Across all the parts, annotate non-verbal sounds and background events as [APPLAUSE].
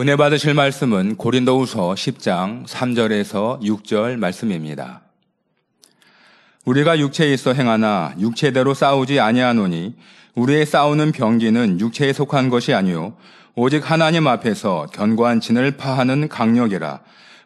은혜 받으실 말씀은 고린도후서 10장 3절에서 6절 말씀입니다. 우리가 육체에 있어 행하나 육체대로 싸우지 아니하노니 우리의 싸우는 병기는 육체에 속한 것이 아니요 오직 하나님 앞에서 견고한 진을 파하는 강력이라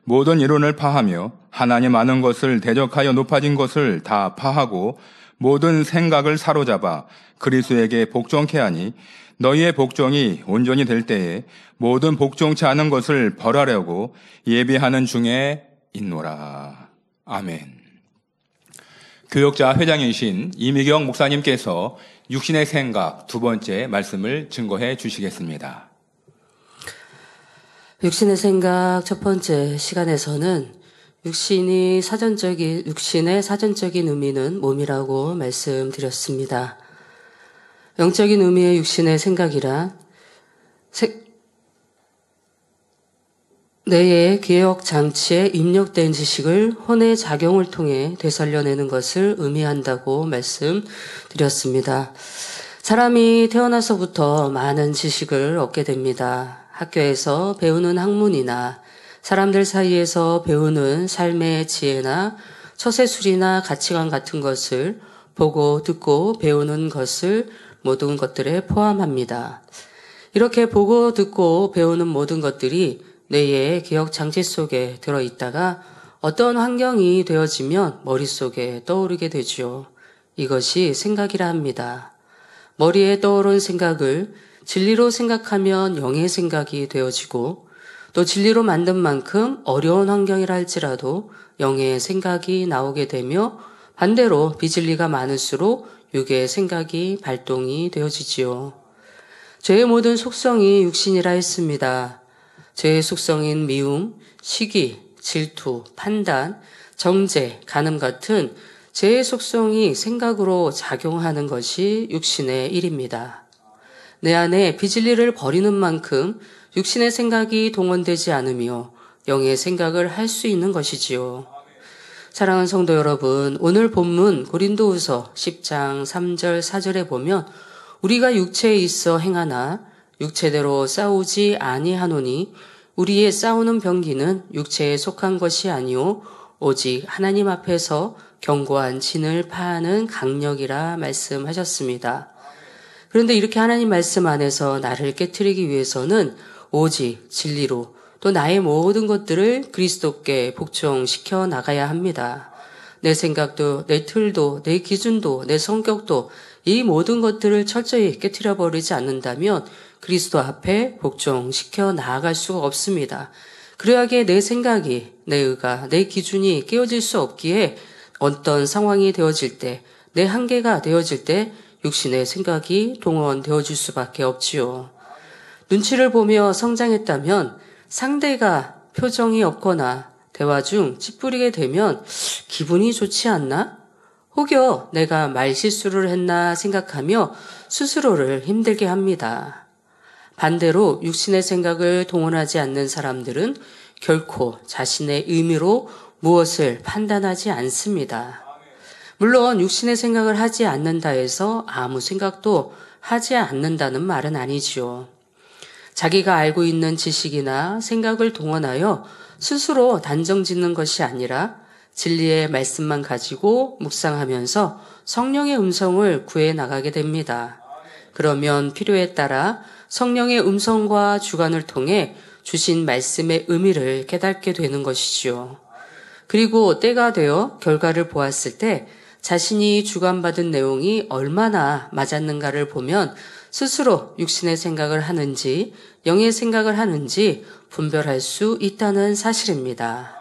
모든 이론을 파하며 하나님 아는 것을 대적하여 높아진 것을 다 파하고 모든 생각을 사로잡아 그리스에게 복종케 하니 너희의 복종이 온전히 될 때에 모든 복종치 않은 것을 벌하려고 예비하는 중에 있노라. 아멘. 교역자 회장이신 이미경 목사님께서 육신의 생각 두 번째 말씀을 증거해 주시겠습니다. 육신의 생각 첫 번째 시간에서는 육신이 사전적인, 육신의 사전적인 의미는 몸이라고 말씀드렸습니다. 영적인 의미의 육신의 생각이라 세, 뇌의 기억 장치에 입력된 지식을 혼의 작용을 통해 되살려내는 것을 의미한다고 말씀드렸습니다. 사람이 태어나서부터 많은 지식을 얻게 됩니다. 학교에서 배우는 학문이나 사람들 사이에서 배우는 삶의 지혜나 처세술이나 가치관 같은 것을 보고 듣고 배우는 것을 모든 것들에 포함합니다. 이렇게 보고 듣고 배우는 모든 것들이 뇌의 기억 장치 속에 들어 있다가 어떤 환경이 되어지면 머릿속에 떠오르게 되지요. 이것이 생각이라 합니다. 머리에 떠오른 생각을 진리로 생각하면 영의 생각이 되어지고 또 진리로 만든 만큼 어려운 환경이라 할지라도 영의 생각이 나오게 되며 반대로 비진리가 많을수록 육의 생각이 발동이 되어지지요. 죄의 모든 속성이 육신이라 했습니다. 죄의 속성인 미움, 시기, 질투, 판단, 정제, 간음 같은 죄의 속성이 생각으로 작용하는 것이 육신의 일입니다. 내 안에 비진리를 버리는 만큼 육신의 생각이 동원되지 않으며 영의 생각을 할 수 있는 것이지요. 사랑하는 성도 여러분, 오늘 본문 고린도후서 10장 3절 4절에 보면 우리가 육체에 있어 행하나 육체대로 싸우지 아니하노니 우리의 싸우는 병기는 육체에 속한 것이 아니요 오직 하나님 앞에서 견고한 진을 파하는 강력이라 말씀하셨습니다. 그런데 이렇게 하나님 말씀 안에서 나를 깨뜨리기 위해서는 오직 진리로 또 나의 모든 것들을 그리스도께 복종시켜 나가야 합니다. 내 생각도, 내 틀도, 내 기준도, 내 성격도 이 모든 것들을 철저히 깨뜨려 버리지 않는다면 그리스도 앞에 복종시켜 나아갈 수가 없습니다. 그래야게 내 생각이, 내 의가, 내 기준이 깨어질 수 없기에 어떤 상황이 되어질 때, 내 한계가 되어질 때 육신의 생각이 동원되어질 수밖에 없지요. 눈치를 보며 성장했다면 상대가 표정이 없거나 대화 중 찌푸리게 되면 기분이 좋지 않나? 혹여 내가 말실수를 했나 생각하며 스스로를 힘들게 합니다. 반대로 육신의 생각을 동원하지 않는 사람들은 결코 자신의 의미로 무엇을 판단하지 않습니다. 물론 육신의 생각을 하지 않는다 해서 아무 생각도 하지 않는다는 말은 아니지요. 자기가 알고 있는 지식이나 생각을 동원하여 스스로 단정 짓는 것이 아니라 진리의 말씀만 가지고 묵상하면서 성령의 음성을 구해 나가게 됩니다. 그러면 필요에 따라 성령의 음성과 주관을 통해 주신 말씀의 의미를 깨닫게 되는 것이지요. 그리고 때가 되어 결과를 보았을 때 자신이 주관받은 내용이 얼마나 맞았는가를 보면 스스로 육신의 생각을 하는지 영의 생각을 하는지 분별할 수 있다는 사실입니다.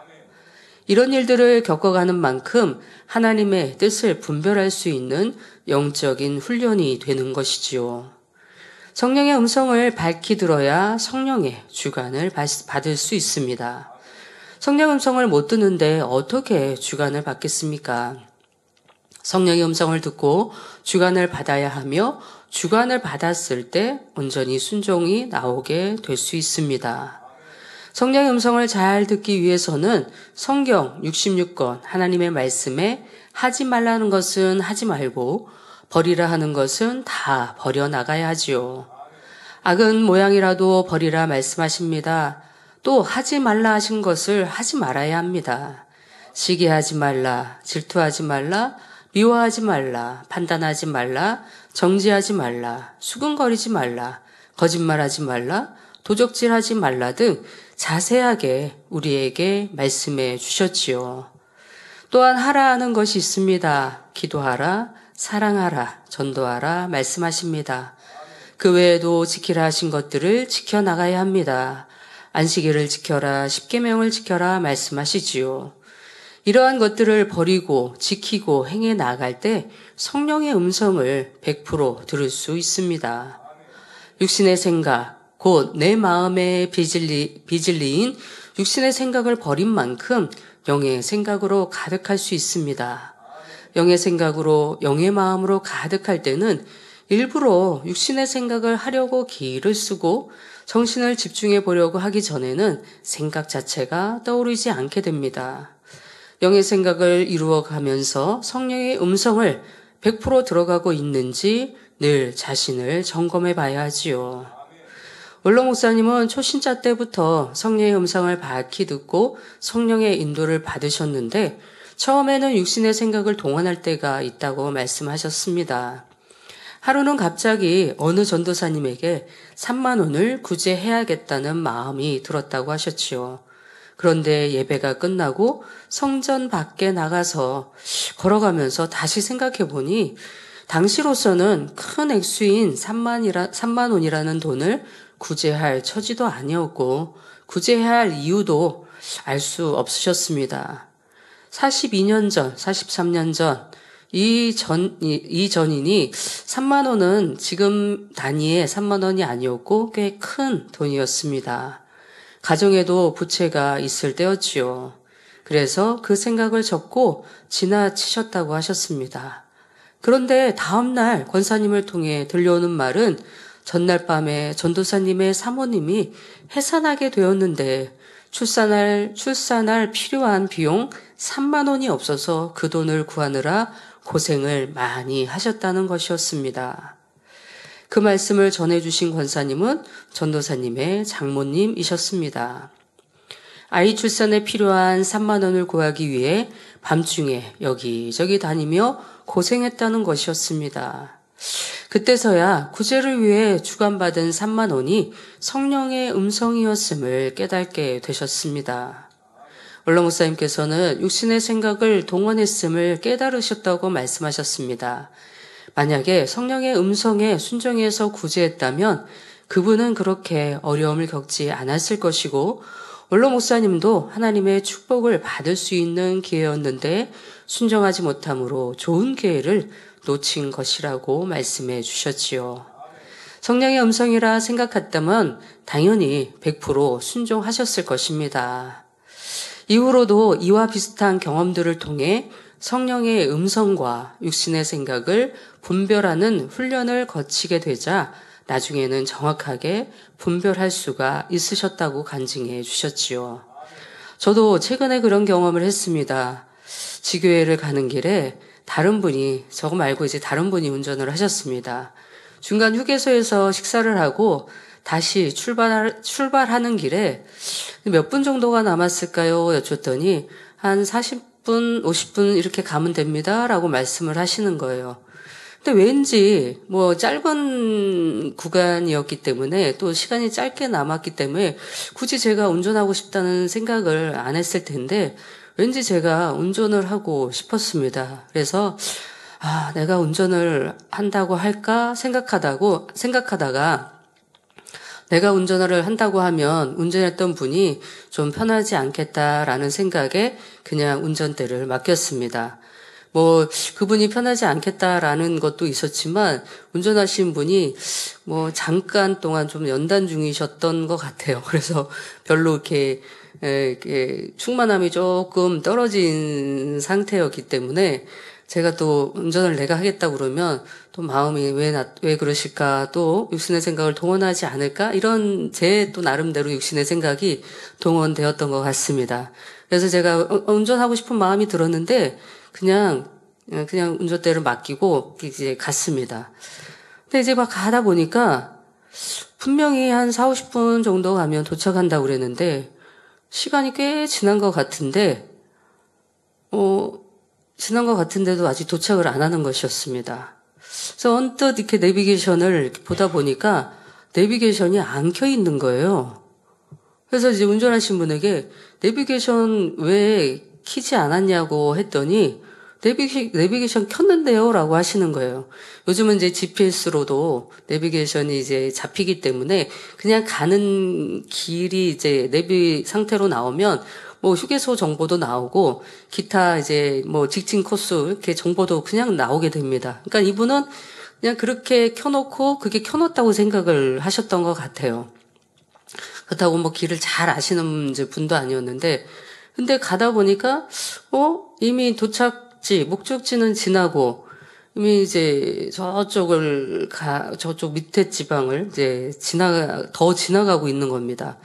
이런 일들을 겪어가는 만큼 하나님의 뜻을 분별할 수 있는 영적인 훈련이 되는 것이지요. 성령의 음성을 밝히 들어야 성령의 주관을 받을 수 있습니다. 성령 음성을 못 듣는데 어떻게 주관을 받겠습니까? 성령의 음성을 듣고 주관을 받아야 하며 주관을 받았을 때 온전히 순종이 나오게 될 수 있습니다. 성령의 음성을 잘 듣기 위해서는 성경 66권 하나님의 말씀에 하지 말라는 것은 하지 말고 버리라 하는 것은 다 버려 나가야 하지요. 악은 모양이라도 버리라 말씀하십니다. 또 하지 말라 하신 것을 하지 말아야 합니다. 시기하지 말라, 질투하지 말라, 미워하지 말라, 판단하지 말라, 정지하지 말라, 수근거리지 말라, 거짓말하지 말라, 도적질하지 말라 등 자세하게 우리에게 말씀해 주셨지요. 또한 하라 하는 것이 있습니다. 기도하라, 사랑하라, 전도하라 말씀하십니다. 그 외에도 지키라 하신 것들을 지켜 나가야 합니다. 안식일을 지켜라, 십계명을 지켜라 말씀하시지요. 이러한 것들을 버리고 지키고 행해 나갈 때 성령의 음성을 100% 들을 수 있습니다. 육신의 생각, 곧 내 마음의 비질리, 비질리인 육신의 생각을 버린 만큼 영의 생각으로 가득할 수 있습니다. 영의 생각으로 영의 마음으로 가득할 때는 일부러 육신의 생각을 하려고 기를 쓰고 정신을 집중해 보려고 하기 전에는 생각 자체가 떠오르지 않게 됩니다. 영의 생각을 이루어 가면서 성령의 음성을 100% 들어가고 있는지 늘 자신을 점검해 봐야 하지요. 원로 목사님은 초신자 때부터 성령의 음성을 밝히 듣고 성령의 인도를 받으셨는데 처음에는 육신의 생각을 동원할 때가 있다고 말씀하셨습니다. 하루는 갑자기 어느 전도사님에게 3만 원을 구제해야겠다는 마음이 들었다고 하셨지요. 그런데 예배가 끝나고 성전 밖에 나가서 걸어가면서 다시 생각해 보니 당시로서는 큰 액수인 3만이라, 3만 원이라는 돈을 구제할 처지도 아니었고 구제할 이유도 알 수 없으셨습니다. 42년 전, 43년 전, 이 전, 이, 이 전인이 3만원은 지금 단위의 3만원이 아니었고 꽤 큰 돈이었습니다. 가정에도 부채가 있을 때였지요. 그래서 그 생각을 접고 지나치셨다고 하셨습니다. 그런데 다음날 권사님을 통해 들려오는 말은 전날 밤에 전도사님의 사모님이 해산하게 되었는데 출산할, 출산할 필요한 비용 3만 원이 없어서 그 돈을 구하느라 고생을 많이 하셨다는 것이었습니다. 그 말씀을 전해주신 권사님은 전도사님의 장모님이셨습니다. 아이 출산에 필요한 3만원을 구하기 위해 밤중에 여기저기 다니며 고생했다는 것이었습니다. 그때서야 구제를 위해 주관받은 3만원이 성령의 음성이었음을 깨닫게 되셨습니다. 원로 목사님께서는 육신의 생각을 동원했음을 깨달으셨다고 말씀하셨습니다. 만약에 성령의 음성에 순종해서 구제했다면 그분은 그렇게 어려움을 겪지 않았을 것이고 원로 목사님도 하나님의 축복을 받을 수 있는 기회였는데 순종하지 못함으로 좋은 기회를 놓친 것이라고 말씀해 주셨지요. 성령의 음성이라 생각했다면 당연히 100% 순종하셨을 것입니다. 이후로도 이와 비슷한 경험들을 통해 성령의 음성과 육신의 생각을 분별하는 훈련을 거치게 되자 나중에는 정확하게 분별할 수가 있으셨다고 간증해 주셨지요. 저도 최근에 그런 경험을 했습니다. 지교회를 가는 길에 다른 분이, 저거 말고 이제 다른 분이 운전을 하셨습니다. 중간 휴게소에서 식사를 하고 다시 출발, 출발하는 길에 몇 분 정도가 남았을까요? 여쭙더니 한 40, 40분, 50분 이렇게 가면 됩니다. 라고 말씀을 하시는 거예요. 근데 왠지 뭐 짧은 구간이었기 때문에 또 시간이 짧게 남았기 때문에 굳이 제가 운전하고 싶다는 생각을 안 했을 텐데 왠지 제가 운전을 하고 싶었습니다. 그래서 아, 내가 운전을 한다고 할까 생각하다고 생각하다가 내가 운전을 한다고 하면 운전했던 분이 좀 편하지 않겠다라는 생각에 그냥 운전대를 맡겼습니다. 뭐 그분이 편하지 않겠다라는 것도 있었지만 운전하신 분이 뭐 잠깐 동안 좀 연단 중이셨던 것 같아요. [LAUGHS] 그래서 별로 이렇게 에, 에, 충만함이 조금 떨어진 상태였기 때문에 제가 또 운전을 내가 하겠다 고 그러면 또 마음이 왜, 나, 왜 그러실까 또 육신의 생각을 동원하지 않을까 이런 제 또 나름대로 육신의 생각이 동원되었던 것 같습니다. 그래서 제가 운전하고 싶은 마음이 들었는데 그냥 그냥 운전대를 맡기고 이제 갔습니다. 근데 이제 막 가다 보니까 분명히 한 4, 0 50분 정도 가면 도착한다고 그랬는데 시간이 꽤 지난 것 같은데 어 지난 것 같은데도 아직 도착을 안 하는 것이었습니다. 그래서 언뜻 이렇게 내비게이션을 보다 보니까 내비게이션이 안 켜 있는 거예요. 그래서 이제 운전하신 분에게 내비게이션 왜 키지 않았냐고 했더니 내비게, 내비게이션 켰는데요 라고 하시는 거예요. 요즘은 이제 GPS로도 내비게이션이 이제 잡히기 때문에 그냥 가는 길이 이제 내비 상태로 나오면 뭐 휴게소 정보도 나오고 기타 이제 뭐 직진 코스 이렇게 정보도 그냥 나오게 됩니다. 그러니까 이분은 그냥 그렇게 켜놓고 그게 켜놓았다고 생각을 하셨던 것 같아요. 그렇다고 뭐 길을 잘 아시는 분도 아니었는데 근데 가다 보니까 어 이미 도착지 목적지는 지나고 이미 이제 저쪽을 가 저쪽 밑에 지방을 이제 지나 더 지나가고 있는 겁니다.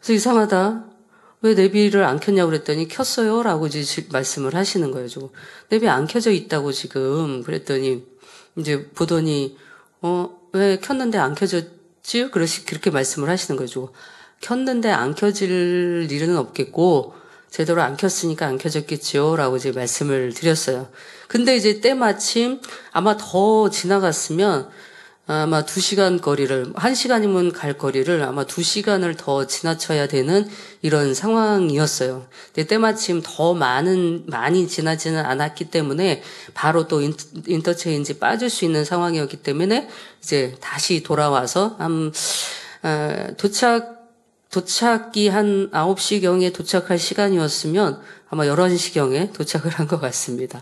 그래서 이상하다. 왜 내비를 안 켰냐고 그랬더니 켰어요. 라고 이제 말씀을 하시는 거예요. 저 내비 안 켜져 있다고 지금. 그랬더니 이제 보더니, 어, 왜 켰는데 안 켜졌지? 그러시, 그렇게 말씀을 하시는 거예요. 저 켰는데 안 켜질 일은 없겠고, 제대로 안 켰으니까 안 켜졌겠지요. 라고 이제 말씀을 드렸어요. 근데 이제 때마침 아마 더 지나갔으면 아마 두시간 거리를, 한시간이면갈 거리를 아마 두시간을더 지나쳐야 되는 이런 상황이었어요. 근데 때마침 더 많은, 많이 지나지는 않았기 때문에 바로 또 인, 터체인지 빠질 수 있는 상황이었기 때문에 이제 다시 돌아와서 한, 어, 도착, 도착이 한 9시경에 도착할 시간이었으면 아마 11시경에 도착을 한 것 같습니다.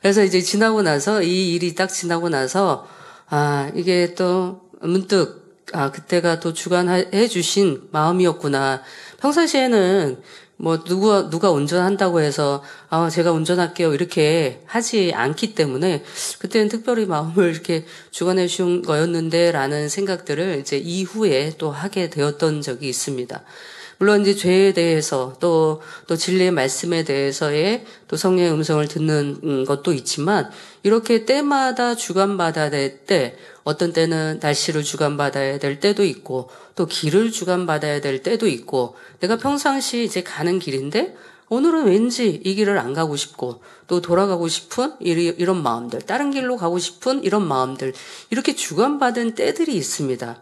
그래서 이제 지나고 나서 이 일이 딱 지나고 나서 아, 이게 또 문득 아, 그때가 또 주관해 주신 마음이었구나. 평상시에는 뭐 누구 누가 운전한다고 해서 아, 제가 운전할게요. 이렇게 하지 않기 때문에 그때는 특별히 마음을 이렇게 주관해 주신 거였는데라는 생각들을 이제 이후에 또 하게 되었던 적이 있습니다. 물론 이제 죄에 대해서 또또 또 진리의 말씀에 대해서의 또 성령의 음성을 듣는 음, 것도 있지만 이렇게 때마다 주관받아야될 때, 어떤 때는 날씨를 주관받아야될 때도 있고, 또 길을 주관받아야될 때도 있고, 내가 평상시 이제 가는 길인데, 오늘은 왠지 이 길을 안 가고 싶고, 또 돌아가고 싶은 이런 마음들, 다른 길로 가고 싶은 이런 마음들, 이렇게 주관받은 때들이 있습니다.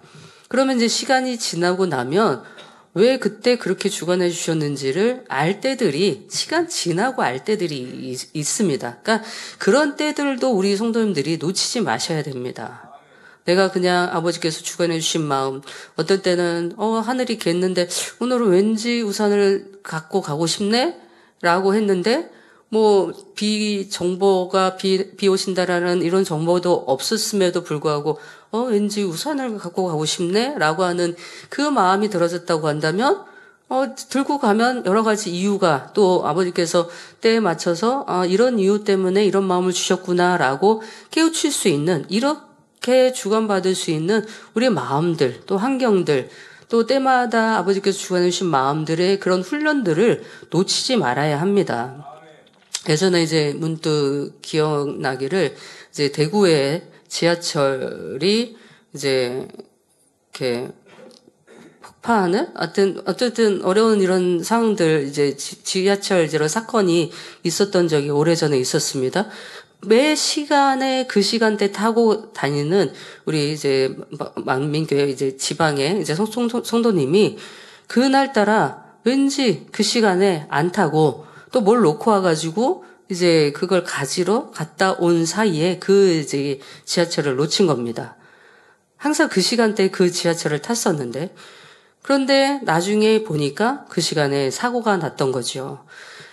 그러면 이제 시간이 지나고 나면 왜 그때 그렇게 주관해 주셨는지를 알 때들이 시간 지나고 알 때들이 있, 있습니다. 그러니까 그런 때들도 우리 성도님들이 놓치지 마셔야 됩니다. 내가 그냥 아버지께서 주관해 주신 마음 어떤 때는 어 하늘이 갰는데 오늘은 왠지 우산을 갖고 가고 싶네 라고 했는데 뭐 비 정보가 비, 비 오신다라는 이런 정보도 없었음에도 불구하고 어, 왠지 우산을 갖고 가고 싶네? 라고 하는 그 마음이 들어졌다고 한다면, 어, 들고 가면 여러 가지 이유가 또 아버지께서 때에 맞춰서, 아, 이런 이유 때문에 이런 마음을 주셨구나라고 깨우칠 수 있는, 이렇게 주관받을 수 있는 우리의 마음들, 또 환경들, 또 때마다 아버지께서 주관해주신 마음들의 그런 훈련들을 놓치지 말아야 합니다. 예전에 이제 문득 기억나기를 이제 대구에 지하철이 이제 이렇게 폭파하는 어쨌든 어쨌든 어려운 이런 상황들 이제 지, 하철 이런 사건이 있었던 적이 오래전에 있었습니다. 매 시간에 그 시간대 타고 다니는 우리 이제 망민교회 이제 지방의 이제 성, 성, 성도님이 그날따라 왠지 그 시간에 안 타고 또 뭘 놓고 와가지고 이제 그걸 가지러 갔다 온 사이에 그 이제 지하철을 놓친 겁니다. 항상 그 시간대 에그 지하철을 탔었는데 그런데 나중에 보니까 그 시간에 사고가 났던 거지요.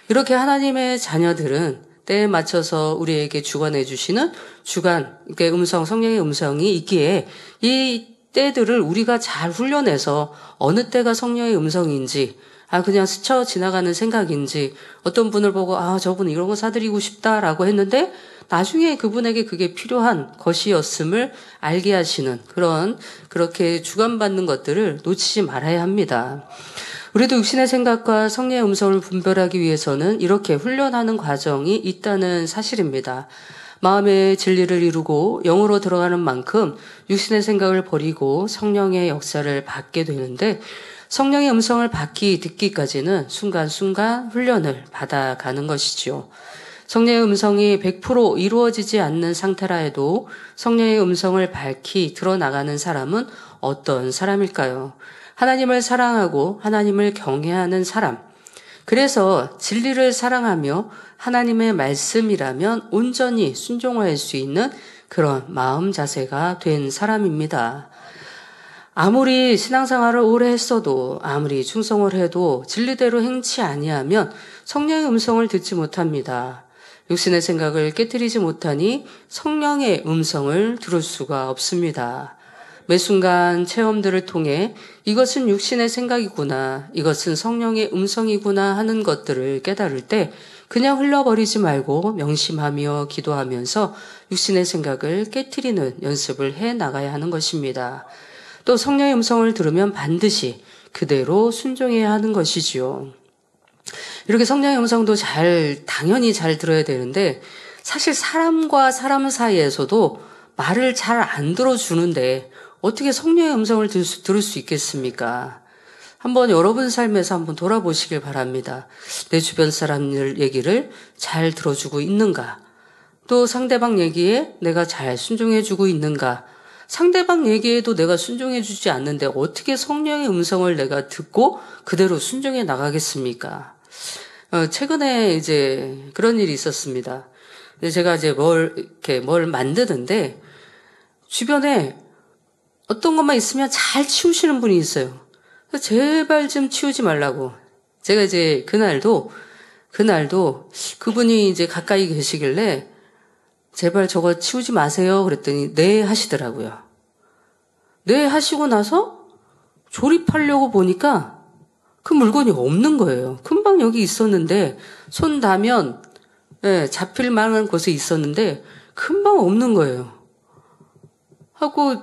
이렇게 하나님의 자녀들은 때에 맞춰서 우리에게 주관해 주시는 주간, 음성, 성령의 음성이 있기에 이 때들을 우리가 잘 훈련해서 어느 때가 성령의 음성인지 아, 그냥 스쳐 지나가는 생각인지 어떤 분을 보고 아, 저분 이런 거 사드리고 싶다라고 했는데 나중에 그분에게 그게 필요한 것이었음을 알게 하시는 그런 그렇게 주관받는 것들을 놓치지 말아야 합니다. 우리도 육신의 생각과 성리의 음성을 분별하기 위해서는 이렇게 훈련하는 과정이 있다는 사실입니다. 마음의 진리를 이루고 영으로 들어가는 만큼 육신의 생각을 버리고 성령의 역사를 받게 되는데 성령의 음성을 받기, 듣기까지는 순간순간 훈련을 받아가는 것이지요. 성령의 음성이 100% 이루어지지 않는 상태라 해도 성령의 음성을 밝히 드러나가는 사람은 어떤 사람일까요? 하나님을 사랑하고 하나님을 경외하는 사람. 그래서 진리를 사랑하며 하나님의 말씀이라면 온전히 순종할 수 있는 그런 마음 자세가 된 사람입니다. 아무리 신앙생활을 오래 했어도 아무리 충성을 해도 진리대로 행치 아니하면 성령의 음성을 듣지 못합니다. 육신의 생각을 깨뜨리지 못하니 성령의 음성을 들을 수가 없습니다. 매 순간 체험들을 통해 이것은 육신의 생각이구나, 이것은 성령의 음성이구나 하는 것들을 깨달을 때 그냥 흘러버리지 말고 명심하며 기도하면서 육신의 생각을 깨뜨리는 연습을 해 나가야 하는 것입니다. 또 성령의 음성을 들으면 반드시 그대로 순종해야 하는 것이지요. 이렇게 성령의 음성도 잘, 당연히 잘 들어야 되는데, 사실 사람과 사람 사이에서도 말을 잘 안 들어주는데, 어떻게 성령의 음성을 들 수, 들을 수 있겠습니까? 한번 여러분 삶에서 한번 돌아보시길 바랍니다. 내 주변 사람들 얘기를 잘 들어주고 있는가? 또 상대방 얘기에 내가 잘 순종해주고 있는가? 상대방 얘기에도 내가 순종해 주지 않는데 어떻게 성령의 음성을 내가 듣고 그대로 순종해 나가겠습니까? 어, 최근에 이제 그런 일이 있었습니다. 제가 이제 뭘 이렇게 뭘 만드는데 주변에 어떤 것만 있으면 잘 치우시는 분이 있어요. 제발 좀 치우지 말라고. 제가 이제 그날도 그날도 그분이 이제 가까이 계시길래 제발 저거 치우지 마세요 그랬더니 네 하시더라고요. 네 하시고 나서 조립하려고 보니까 그 물건이 없는 거예요. 금방 여기 있었는데 손 닿으면 예, 잡힐 만한 곳에 있었는데 금방 없는 거예요. 하고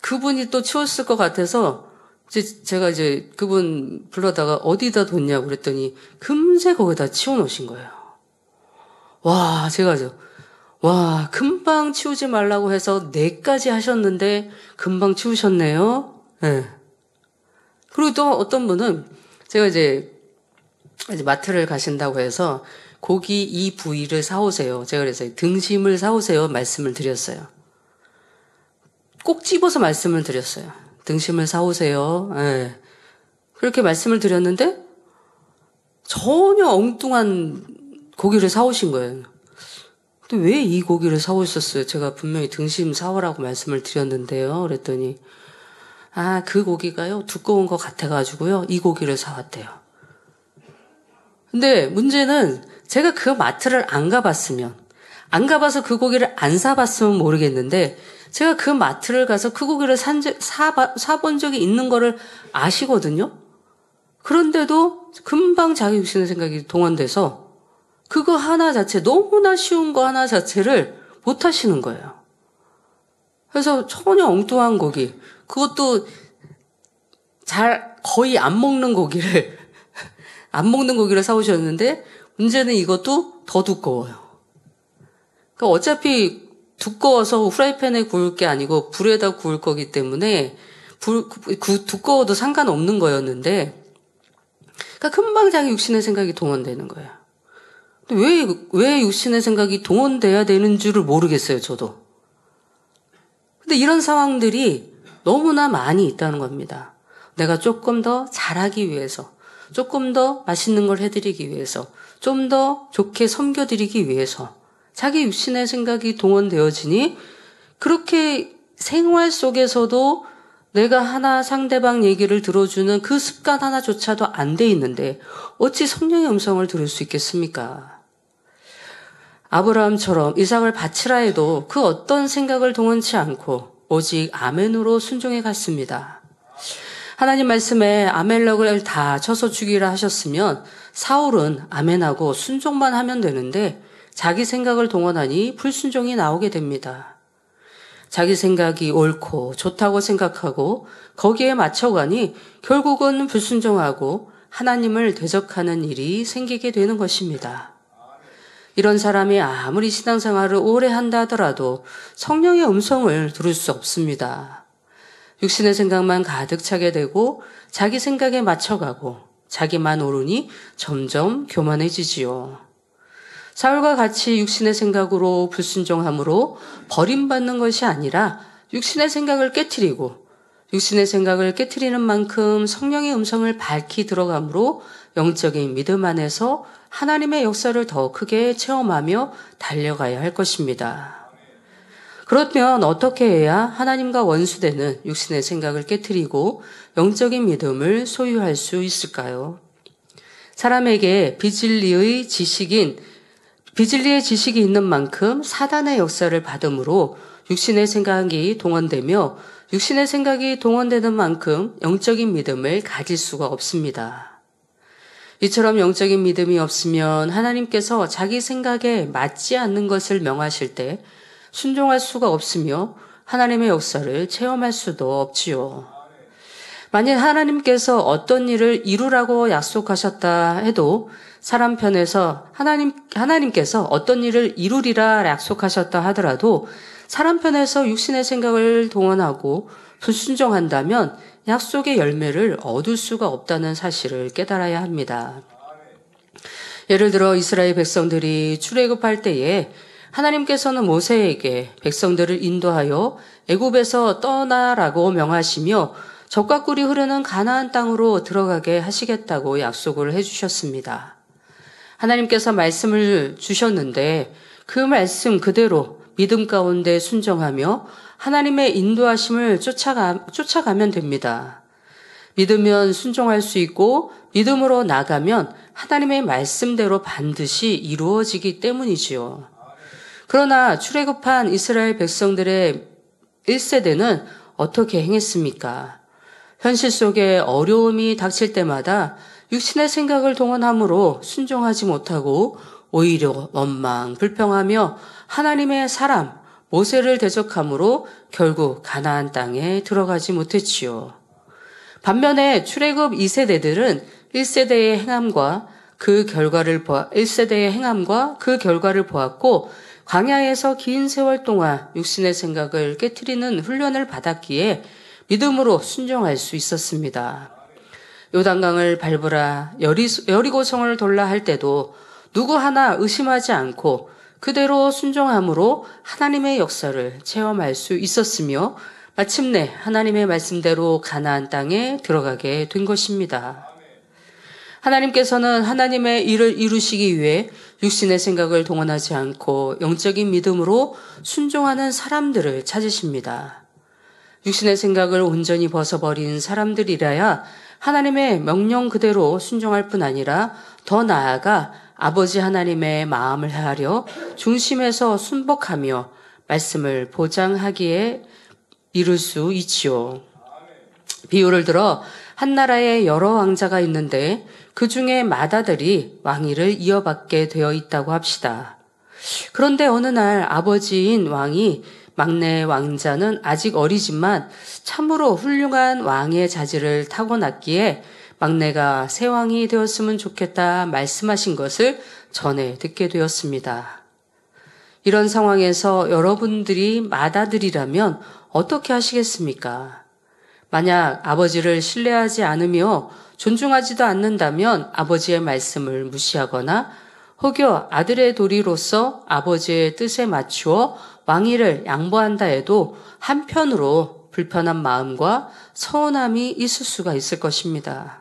그분이 또 치웠을 것 같아서 이제 제가 이제 그분 불러다가 어디다 뒀냐고 그랬더니 금세 거기다 치워놓으신 거예요. 와 제가 저 와, 금방 치우지 말라고 해서 네까지 하셨는데 금방 치우셨네요. 네. 그리고 또 어떤 분은 제가 이제, 이제 마트를 가신다고 해서 고기 이 부위를 사오세요. 제가 그래서 등심을 사오세요. 말씀을 드렸어요. 꼭 집어서 말씀을 드렸어요. 등심을 사오세요. 네. 그렇게 말씀을 드렸는데 전혀 엉뚱한 고기를 사오신 거예요. 근데 왜이 고기를 사오셨어요? 제가 분명히 등심 사오라고 말씀을 드렸는데요. 그랬더니, 아, 그 고기가요, 두꺼운 것 같아가지고요, 이 고기를 사왔대요. 근데 문제는 제가 그 마트를 안 가봤으면, 안 가봐서 그 고기를 안 사봤으면 모르겠는데, 제가 그 마트를 가서 그 고기를 산, 사, 사본 적이 있는 거를 아시거든요? 그런데도 금방 자기 육신의 생각이 동원돼서 그거 하나 자체, 너무나 쉬운 거 하나 자체를 못 하시는 거예요. 그래서 전혀 엉뚱한 고기. 그것도 잘, 거의 안 먹는 고기를, [LAUGHS] 안 먹는 고기를 사오셨는데, 문제는 이것도 더 두꺼워요. 그러니까 어차피 두꺼워서 후라이팬에 구울 게 아니고 불에다 구울 거기 때문에 불, 그 두꺼워도 상관없는 거였는데, 그러니까 금방 자기 육신의 생각이 동원되는 거예요. 왜, 왜 육신의 생각이 동원돼야 되는 줄을 모르겠어요, 저도. 근데 이런 상황들이 너무나 많이 있다는 겁니다. 내가 조금 더 잘하기 위해서, 조금 더 맛있는 걸 해드리기 위해서, 좀 더 좋게 섬겨드리기 위해서, 자기 육신의 생각이 동원되어지니, 그렇게 생활 속에서도 내가 하나 상대방 얘기를 들어주는 그 습관 하나조차도 안 돼 있는데 어찌 성령의 음성을 들을 수 있겠습니까? 아브라함처럼 이삭을 바치라 해도 그 어떤 생각을 동원치 않고 오직 아멘으로 순종해 갔습니다. 하나님 말씀에 아멜렉을 다 쳐서 죽이라 하셨으면 사울은 아멘하고 순종만 하면 되는데 자기 생각을 동원하니 불순종이 나오게 됩니다. 자기 생각이 옳고 좋다고 생각하고 거기에 맞춰가니 결국은 불순종하고 하나님을 대적하는 일이 생기게 되는 것입니다. 이런 사람이 아무리 신앙생활을 오래 한다 하더라도 성령의 음성을 들을 수 없습니다. 육신의 생각만 가득 차게 되고 자기 생각에 맞춰가고 자기만 오르니 점점 교만해지지요. 사울과 같이 육신의 생각으로 불순종함으로 버림받는 것이 아니라 육신의 생각을 깨뜨리고 육신의 생각을 깨뜨리는 만큼 성령의 음성을 밝히 들어감으로 영적인 믿음 안에서 하나님의 역사를 더 크게 체험하며 달려가야 할 것입니다. 그렇면 다 어떻게 해야 하나님과 원수되는 육신의 생각을 깨뜨리고 영적인 믿음을 소유할 수 있을까요? 사람에게 비질리의 지식인 비질리의 지식이 있는 만큼 사단의 역사를 받음으로 육신의 생각이 동원되며 육신의 생각이 동원되는 만큼 영적인 믿음을 가질 수가 없습니다. 이처럼 영적인 믿음이 없으면 하나님께서 자기 생각에 맞지 않는 것을 명하실 때 순종할 수가 없으며 하나님의 역사를 체험할 수도 없지요. 만일 하나님께서 어떤 일을 이루라고 약속하셨다 해도 사람 편에서 하나님, 하나님께서 어떤 일을 이루리라 약속하셨다 하더라도 사람 편에서 육신의 생각을 동원하고 불순종한다면 약속의 열매를 얻을 수가 없다는 사실을 깨달아야 합니다. 예를 들어 이스라엘 백성들이 출애굽할 때에 하나님께서는 모세에게 백성들을 인도하여 애굽에서 떠나라고 명하시며 적과 꿀이 흐르는 가나안 땅으로 들어가게 하시겠다고 약속을 해 주셨습니다. 하나님께서 말씀을 주셨는데 그 말씀 그대로 믿음 가운데 순정하며 하나님의 인도하심을 쫓아가, 쫓아가면 됩니다. 믿으면 순종할 수 있고 믿음으로 나가면 하나님의 말씀대로 반드시 이루어지기 때문이지요. 그러나 출애굽한 이스라엘 백성들의 1세대는 어떻게 행했습니까? 현실 속에 어려움이 닥칠 때마다 육신의 생각을 동원함으로 순종하지 못하고 오히려 원망, 불평하며 하나님의 사람, 모세를 대적함으로 결국 가나안 땅에 들어가지 못했지요. 반면에 출애굽 2세대들은 1세대의 행함과 그 결과를 보아 1세대의 행함과 그 결과를 보았고 광야에서 긴 세월 동안 육신의 생각을 깨뜨리는 훈련을 받았기에 믿음으로 순종할 수 있었습니다. 요단강을 밟으라 여리고성을 돌라 할 때도 누구 하나 의심하지 않고 그대로 순종함으로 하나님의 역사를 체험할 수 있었으며 마침내 하나님의 말씀대로 가나안 땅에 들어가게 된 것입니다. 하나님께서는 하나님의 일을 이루시기 위해 육신의 생각을 동원하지 않고 영적인 믿음으로 순종하는 사람들을 찾으십니다. 육신의 생각을 온전히 벗어버린 사람들이라야 하나님의 명령 그대로 순종할 뿐 아니라 더 나아가 아버지 하나님의 마음을 헤아려 중심에서 순복하며 말씀을 보장하기에 이룰 수 있지요. 비유를 들어 한 나라에 여러 왕자가 있는데 그 중에 마다들이 왕위를 이어받게 되어 있다고 합시다. 그런데 어느 날 아버지인 왕이 막내 왕자는 아직 어리지만 참으로 훌륭한 왕의 자질을 타고났기에 막내가 새 왕이 되었으면 좋겠다 말씀하신 것을 전해 듣게 되었습니다. 이런 상황에서 여러분들이 마다들이라면 어떻게 하시겠습니까? 만약 아버지를 신뢰하지 않으며 존중하지도 않는다면 아버지의 말씀을 무시하거나 혹여 아들의 도리로서 아버지의 뜻에 맞추어 왕위를 양보한다 해도 한편으로 불편한 마음과 서운함이 있을 수가 있을 것입니다.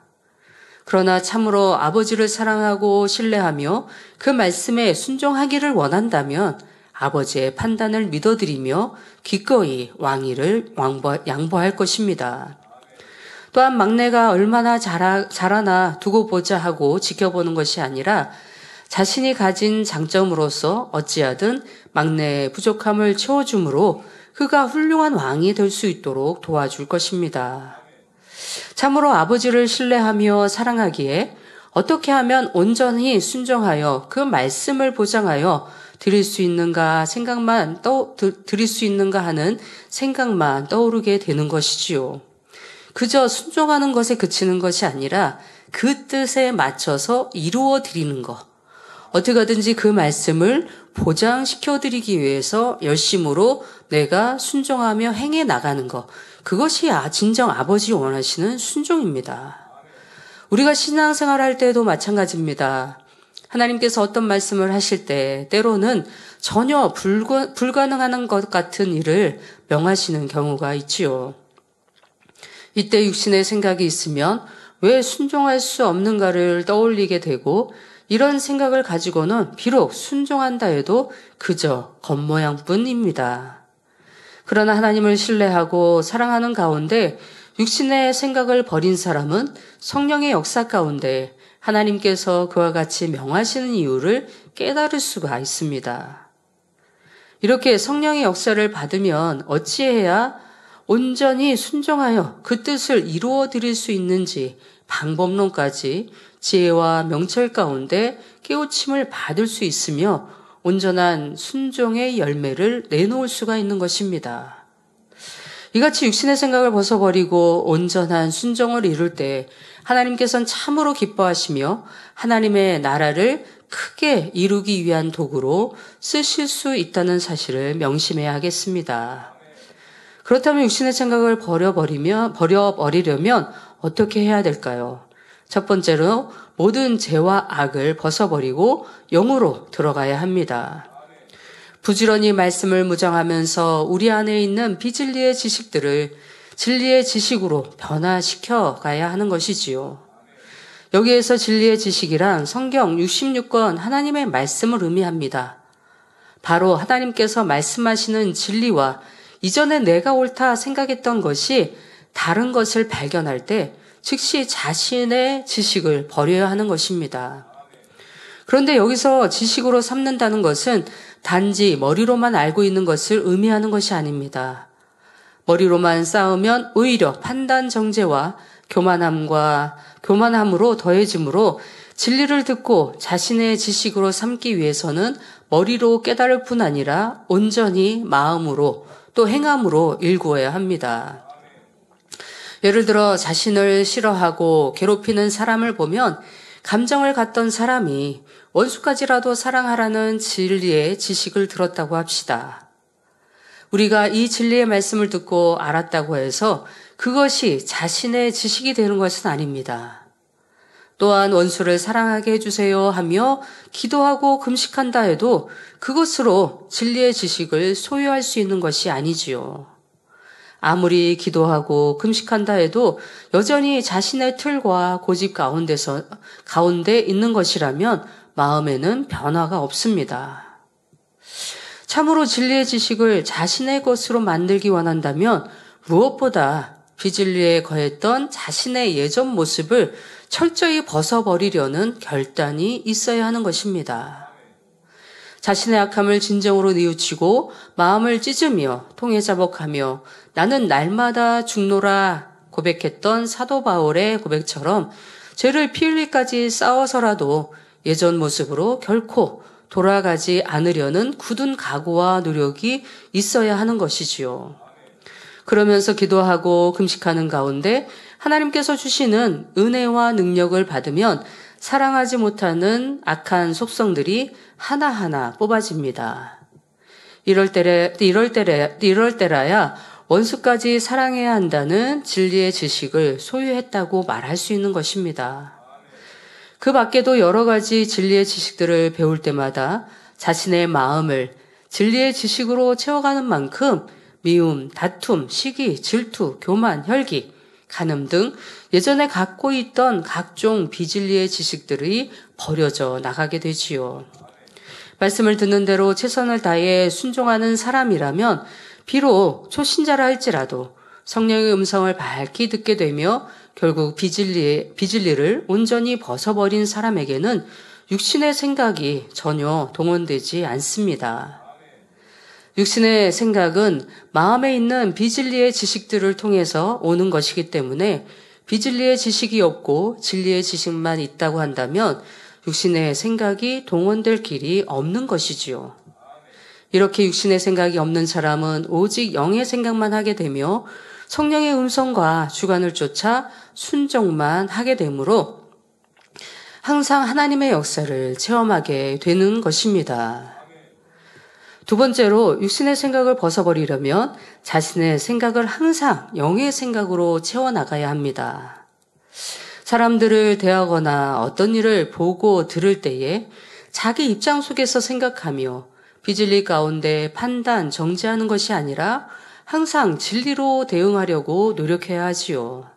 그러나 참으로 아버지를 사랑하고 신뢰하며 그 말씀에 순종하기를 원한다면 아버지의 판단을 믿어드리며 기꺼이 왕위를 왕보, 양보할 것입니다. 또한 막내가 얼마나 자라, 자라나 두고 보자 하고 지켜보는 것이 아니라 자신이 가진 장점으로서 어찌하든 막내의 부족함을 채워줌으로 그가 훌륭한 왕이 될 수 있도록 도와줄 것입니다. 참으로 아버지를 신뢰하며 사랑하기에 어떻게 하면 온전히 순종하여 그 말씀을 보장하여 드릴 수 있는가 생각만 떠 드릴 수 있는가 하는 생각만 떠오르게 되는 것이지요. 그저 순종하는 것에 그치는 것이 아니라 그 뜻에 맞춰서 이루어 드리는 것. 어떻게든지 그 말씀을 보장시켜 드리기 위해서 열심으로 내가 순종하며 행해 나가는 것. 그것이 진정 아버지 원하시는 순종입니다. 우리가 신앙생활할 때도 마찬가지입니다. 하나님께서 어떤 말씀을 하실 때 때로는 전혀 불가, 불가능한 것 같은 일을 명하시는 경우가 있지요. 이때 육신의 생각이 있으면 왜 순종할 수 없는가를 떠올리게 되고 이런 생각을 가지고는 비록 순종한다 해도 그저 겉모양뿐입니다. 그러나 하나님을 신뢰하고 사랑하는 가운데 육신의 생각을 버린 사람은 성령의 역사 가운데 하나님께서 그와 같이 명하시는 이유를 깨달을 수가 있습니다. 이렇게 성령의 역사를 받으면 어찌해야 온전히 순종하여 그 뜻을 이루어 드릴 수 있는지 방법론까지 지혜와 명철 가운데 깨우침을 받을 수 있으며 온전한 순종의 열매를 내놓을 수가 있는 것입니다. 이같이 육신의 생각을 벗어버리고 온전한 순종을 이룰 때 하나님께서는 참으로 기뻐하시며 하나님의 나라를 크게 이루기 위한 도구로 쓰실 수 있다는 사실을 명심해야 하겠습니다. 그렇다면 육신의 생각을 버려버리면, 버려버리려면 어떻게 해야 될까요? 첫 번째로 모든 죄와 악을 벗어버리고 영으로 들어가야 합니다. 부지런히 말씀을 무장하면서 우리 안에 있는 비진리의 지식들을 진리의 지식으로 변화시켜 가야 하는 것이지요. 여기에서 진리의 지식이란 성경 66권 하나님의 말씀을 의미합니다. 바로 하나님께서 말씀하시는 진리와 이전에 내가 옳다 생각했던 것이 다른 것을 발견할 때 즉시 자신의 지식을 버려야 하는 것입니다. 그런데 여기서 지식으로 삼는다는 것은 단지 머리로만 알고 있는 것을 의미하는 것이 아닙니다. 머리로만 쌓으면 오히려 판단 정제와 교만함과 교만함으로 더해지므로 진리를 듣고 자신의 지식으로 삼기 위해서는 머리로 깨달을 뿐 아니라 온전히 마음으로 또 행함으로 일구어야 합니다. 예를 들어 자신을 싫어하고 괴롭히는 사람을 보면 감정을 갖던 사람이 원수까지라도 사랑하라는 진리의 지식을 들었다고 합시다. 우리가 이 진리의 말씀을 듣고 알았다고 해서 그것이 자신의 지식이 되는 것은 아닙니다. 또한 원수를 사랑하게 해주세요 하며 기도하고 금식한다 해도 그것으로 진리의 지식을 소유할 수 있는 것이 아니지요. 아무리 기도하고 금식한다 해도 여전히 자신의 틀과 고집 가운데서, 가운데 있는 것이라면 마음에는 변화가 없습니다. 참으로 진리의 지식을 자신의 것으로 만들기 원한다면 무엇보다 비진리에 거했던 자신의 예전 모습을 철저히 벗어버리려는 결단이 있어야 하는 것입니다. 자신의 악함을 진정으로 뉘우치고 마음을 찢으며 통해 자복하며 나는 날마다 죽노라 고백했던 사도 바울의 고백처럼 죄를 피 흘리까지 싸워서라도 예전 모습으로 결코 돌아가지 않으려는 굳은 각오와 노력이 있어야 하는 것이지요. 그러면서 기도하고 금식하는 가운데 하나님께서 주시는 은혜와 능력을 받으면 사랑하지 못하는 악한 속성들이 하나하나 뽑아집니다. 이럴 때래, 이럴 때래, 이럴 때라야 원수까지 사랑해야 한다는 진리의 지식을 소유했다고 말할 수 있는 것입니다. 그 밖에도 여러 가지 진리의 지식들을 배울 때마다 자신의 마음을 진리의 지식으로 채워가는 만큼 미움, 다툼, 시기, 질투, 교만, 혈기, 가늠 등 예전에 갖고 있던 각종 비진리의 지식들이 버려져 나가게 되지요. 말씀을 듣는 대로 최선을 다해 순종하는 사람이라면 비록 초신자라 할지라도 성령의 음성을 밝히 듣게 되며 결국 비진리, 의 비진리를 온전히 벗어버린 사람에게는 육신의 생각이 전혀 동원되지 않습니다. 육신의 생각은 마음에 있는 비진리의 지식들을 통해서 오는 것이기 때문에 비진리의 지식이 없고 진리의 지식만 있다고 한다면 육신의 생각이 동원될 길이 없는 것이지요. 이렇게 육신의 생각이 없는 사람은 오직 영의 생각만 하게 되며 성령의 음성과 주관을 쫓아 순종만 하게 되므로 항상 하나님의 역사를 체험하게 되는 것입니다. 두 번째로 육신의 생각을 벗어버리려면 자신의 생각을 항상 영의 생각으로 채워나가야 합니다. 사람들을 대하거나 어떤 일을 보고 들을 때에 자기 입장 속에서 생각하며 비질리 가운데 판단, 정지하는 것이 아니라 항상 진리로 대응하려고 노력해야 하지요.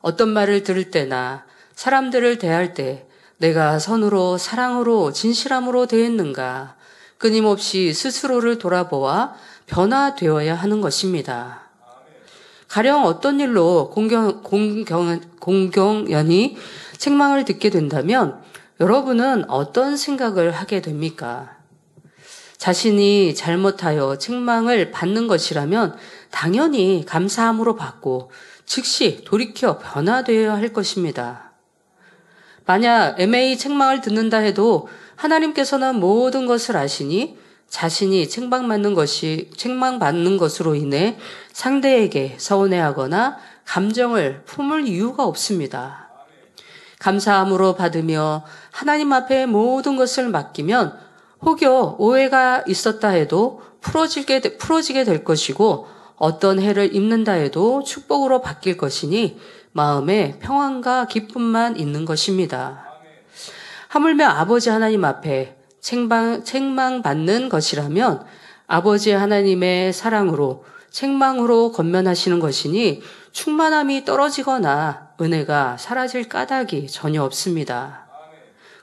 어떤 말을 들을 때나 사람들을 대할 때 내가 선으로, 사랑으로, 진실함으로 대했는가, 끊임없이 스스로를 돌아보아 변화되어야 하는 것입니다. 가령 어떤 일로 공경, 공경, 공경연이 책망을 듣게 된다면 여러분은 어떤 생각을 하게 됩니까? 자신이 잘못하여 책망을 받는 것이라면 당연히 감사함으로 받고 즉시 돌이켜 변화되어야 할 것입니다. 만약 MA 책망을 듣는다 해도 하나님께서는 모든 것을 아시니 자신이 책망받는 것이 책망받는 것으로 인해 상대에게 서운해하거나 감정을 품을 이유가 없습니다. 감사함으로 받으며 하나님 앞에 모든 것을 맡기면 혹여 오해가 있었다 해도 풀어지게, 풀어지게 될 것이고 어떤 해를 입는다 해도 축복으로 바뀔 것이니 마음에 평안과 기쁨만 있는 것입니다. 하물며 아버지 하나님 앞에 책망, 책망받는 것이라면 아버지 하나님의 사랑으로 책망으로 건면하시는 것이니 충만함이 떨어지거나 은혜가 사라질 까닭이 전혀 없습니다.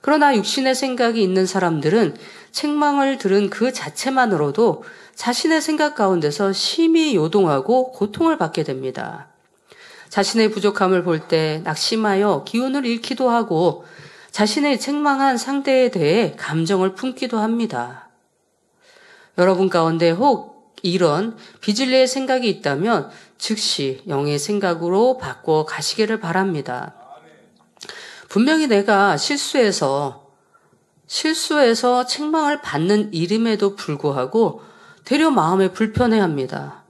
그러나 육신의 생각이 있는 사람들은 책망을 들은 그 자체만으로도 자신의 생각 가운데서 심히 요동하고 고통을 받게 됩니다. 자신의 부족함을 볼 때 낙심하여 기운을 잃기도 하고 자신의 책망한 상대에 대해 감정을 품기도 합니다. 여러분 가운데 혹 이런 비질리의 생각이 있다면 즉시 영의 생각으로 바꿔 가시기를 바랍니다. 분명히 내가 실수해서 실수해서 책망을 받는 일임에도 불구하고 되려 마음에 불편해합니다.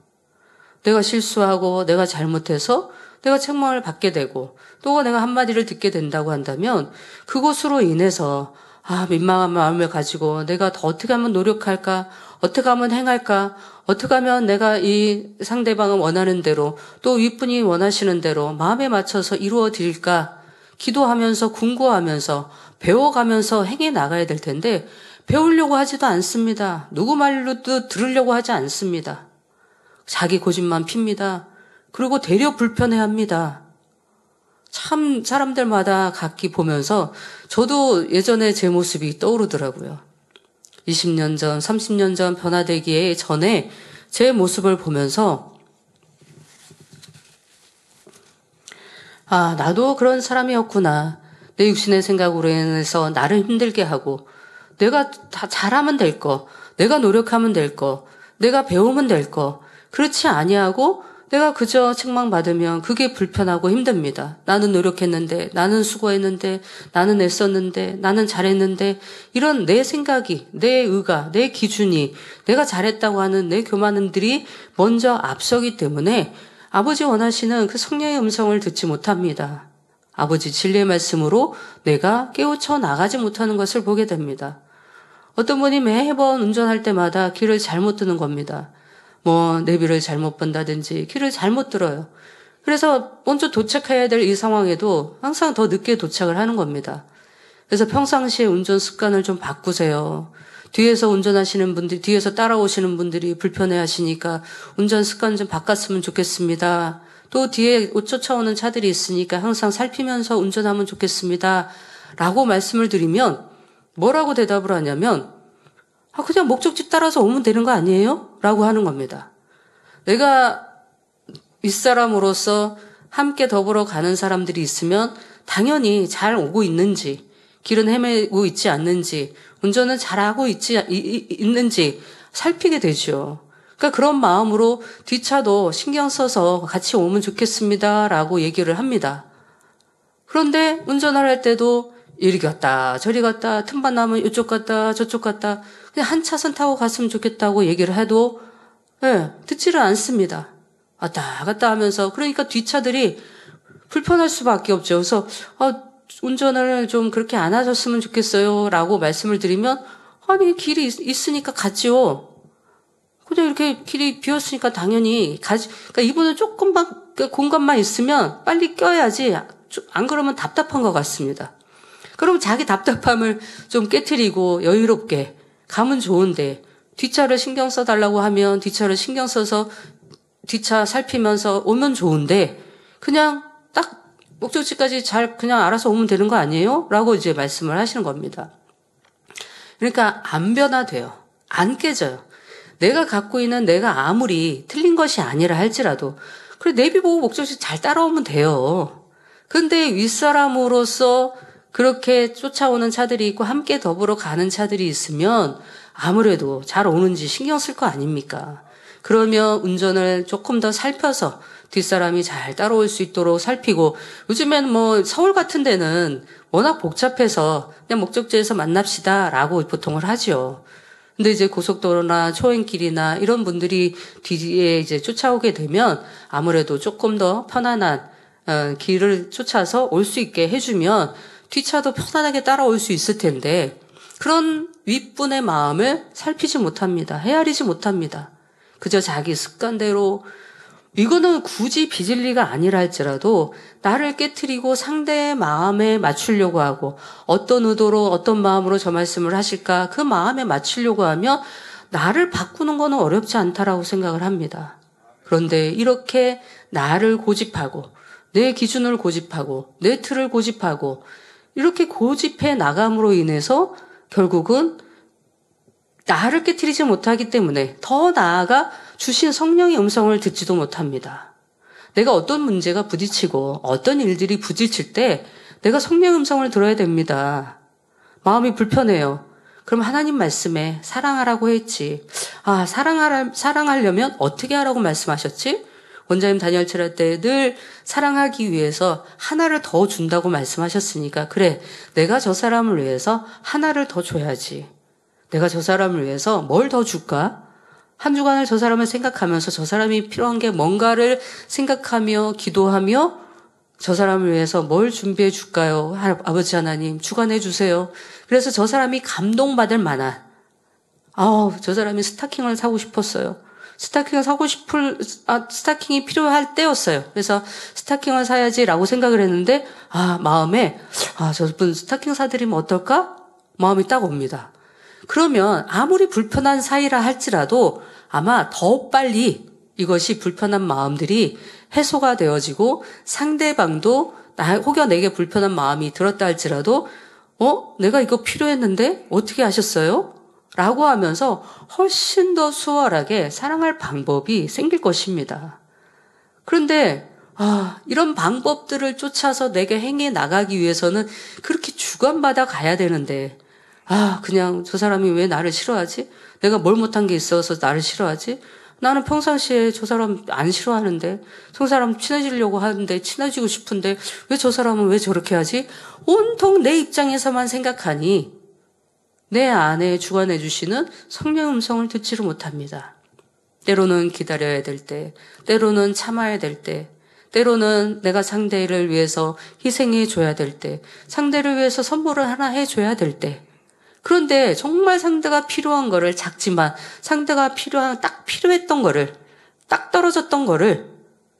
내가 실수하고 내가 잘못해서 내가 책망을 받게 되고 또 내가 한마디를 듣게 된다고 한다면 그것으로 인해서 아, 민망한 마음을 가지고 내가 더 어떻게 하면 노력할까? 어떻게 하면 행할까? 어떻게 하면 내가 이상대방을 원하는 대로 또윗분이 원하시는 대로 마음에 맞춰서 이루어질까? 기도하면서 궁구하면서 배워가면서 행해 나가야 될 텐데 배우려고 하지도 않습니다. 누구 말로도 들으려고 하지 않습니다. 자기 고집만 핍니다. 그리고 대려 불편해합니다. 참 사람들마다 각기 보면서 저도 예전에 제 모습이 떠오르더라고요. 20년 전, 30년 전 변화되기 전에 제 모습을 보면서 아, 나도 그런 사람이었구나. 내 육신의 생각으로 인해서 나를 힘들게 하고 내가 다 잘하면 될 거, 내가 노력하면 될 거, 내가 배우면 될 거, 그렇지 아니하고 내가 그저 책망받으면 그게 불편하고 힘듭니다. 나는 노력했는데, 나는 수고했는데, 나는 애썼는데, 나는 잘했는데, 이런 내 생각이, 내 의가, 내 기준이, 내가 잘했다고 하는 내 교만음들이 먼저 앞서기 때문에 아버지 원하시는 그 성령의 음성을 듣지 못합니다. 아버지 진리의 말씀으로 내가 깨우쳐 나가지 못하는 것을 보게 됩니다. 어떤 분이 매번 운전할 때마다 길을 잘못 드는 겁니다. 뭐 내비를 잘못 본다든지 길을 잘못 들어요. 그래서 먼저 도착해야 될 이 상황에도 항상 더 늦게 도착을 하는 겁니다. 그래서 평상시에 운전 습관을 좀 바꾸세요. 뒤에서 운전하시는 분들, 뒤에서 따라오시는 분들이 불편해 하시니까 운전 습관 좀 바꿨으면 좋겠습니다. 또 뒤에 옷 쫓아오는 차들이 있으니까 항상 살피면서 운전하면 좋겠습니다. 라고 말씀을 드리면 뭐라고 대답을 하냐면, 아, 그냥 목적지 따라서 오면 되는 거 아니에요? 라고 하는 겁니다. 내가 윗사람으로서 함께 더불어 가는 사람들이 있으면 당연히 잘 오고 있는지, 길은 헤매고 있지 않는지, 운전은 잘하고 있지, 있는지 살피게 되죠. 그러니까 그런 마음으로 뒤차도 신경 써서 같이 오면 좋겠습니다. 라고 얘기를 합니다. 그런데 운전을 할 때도 이리 갔다, 저리 갔다, 틈만 나면 이쪽 갔다, 저쪽 갔다, 그냥 한 차선 타고 갔으면 좋겠다고 얘기를 해도 예, 듣지를 않습니다. 왔다 갔다 하면서 그러니까 뒷차들이 불편할 수밖에 없죠. 그래서 아, 운전을 좀 그렇게 안 하셨으면 좋겠어요라고 말씀을 드리면 아니 길이 있, 으니까 가지요. 근데 이렇게 길이 비었으니까 당연히 가지. 그러니까 이분은 조금만 그 공간만 있으면 빨리 껴야지. 안 그러면 답답한 것 같습니다. 그럼 자기 답답함을 좀 깨뜨리고 여유롭게 가면 좋은데 뒷차를 신경 써달라고 하면 뒷차를 신경 써서 뒷차 살피면서 오면 좋은데 그냥 딱 목적지까지 잘 그냥 알아서 오면 되는 거 아니에요? 라고 이제 말씀을 하시는 겁니다. 그러니까 안 변화돼요. 안 깨져요. 내가 갖고 있는 내가 아무리 틀린 것이 아니라 할지라도 그래 내비 보고 목적지 잘 따라오면 돼요. 근데 윗사람으로서 그렇게 쫓아오는 차들이 있고 함께 더불어 가는 차들이 있으면 아무래도 잘 오는지 신경 쓸 거 아닙니까? 그러면 운전을 조금 더 살펴서 뒷사람이 잘 따라올 수 있도록 살피고 요즘엔 뭐 서울 같은 데는 워낙 복잡해서 그냥 목적지에서 만납시다라고 보통을 하죠. 근데 이제 고속도로나 초행길이나 이런 분들이 뒤에 이제 쫓아오게 되면 아무래도 조금 더 편안한 어, 길을 쫓아서 올 수 있게 해주면 뒤차도 편안하게 따라올 수 있을 텐데 그런 윗분의 마음을 살피지 못합니다. 헤아리지 못합니다. 그저 자기 습관대로 이거는 굳이 비질리가 아니라 할지라도 나를 깨뜨리고 상대의 마음에 맞추려고 하고 어떤 의도로 어떤 마음으로 저 말씀을 하실까 그 마음에 맞추려고 하면 나를 바꾸는 거는 어렵지 않다라고 생각을 합니다. 그런데 이렇게 나를 고집하고 내 기준을 고집하고 내 틀을 고집하고 이렇게 고집해 나감으로 인해서 결국은 나를 깨뜨리지 못하기 때문에 더 나아가 주신 성령의 음성을 듣지도 못합니다. 내가 어떤 문제가 부딪히고 어떤 일들이 부딪힐 때 내가 성령 음성을 들어야 됩니다. 마음이 불편해요. 그럼 하나님 말씀에 사랑하라고 했지. 아, 사랑하라, 사랑하려면 어떻게 하라고 말씀하셨지? 원장님 다니엘 철학 때늘 사랑하기 위해서 하나를 더 준다고 말씀하셨으니까 그래 내가 저 사람을 위해서 하나를 더 줘야지. 내가 저 사람을 위해서 뭘 더 줄까? 한 주간을 저 사람을 생각하면서 저 사람이 필요한 게 뭔가를 생각하며 기도하며 저 사람을 위해서 뭘 준비해 줄까요? 아버지 하나님, 주관해 주세요. 그래서 저 사람이 감동받을 만한, 아우, 저 사람이 스타킹을 사고 싶었어요. 스타킹을 사고 싶을 아, 스타킹이 필요할 때였어요. 그래서 스타킹을 사야지라고 생각을 했는데 아 마음에 아 저분 스타킹 사드리면 어떨까 마음이 딱 옵니다. 그러면 아무리 불편한 사이라 할지라도 아마 더 빨리 이것이 불편한 마음들이 해소가 되어지고 상대방도 나, 혹여 내게 불편한 마음이 들었다 할지라도 어? 내가 이거 필요했는데 어떻게 아셨어요? 라고 하면서 훨씬 더 수월하게 사랑할 방법이 생길 것입니다. 그런데, 아, 이런 방법들을 쫓아서 내게 행해 나가기 위해서는 그렇게 주관받아 가야 되는데, 아, 그냥 저 사람이 왜 나를 싫어하지? 내가 뭘 못한 게 있어서 나를 싫어하지? 나는 평상시에 저 사람 안 싫어하는데, 저 사람 친해지려고 하는데, 친해지고 싶은데, 왜 저 사람은 왜 저렇게 하지? 온통 내 입장에서만 생각하니, 내 안에 주관해 주시는 성령 음성을 듣지를 못합니다. 때로는 기다려야 될 때, 때로는 참아야 될 때, 때로는 내가 상대를 위해서 희생해 줘야 될 때, 상대를 위해서 선물을 하나 해 줘야 될 때. 그런데 정말 상대가 필요한 거를 작지만 상대가 필요한 딱 필요했던 거를 딱 떨어졌던 거를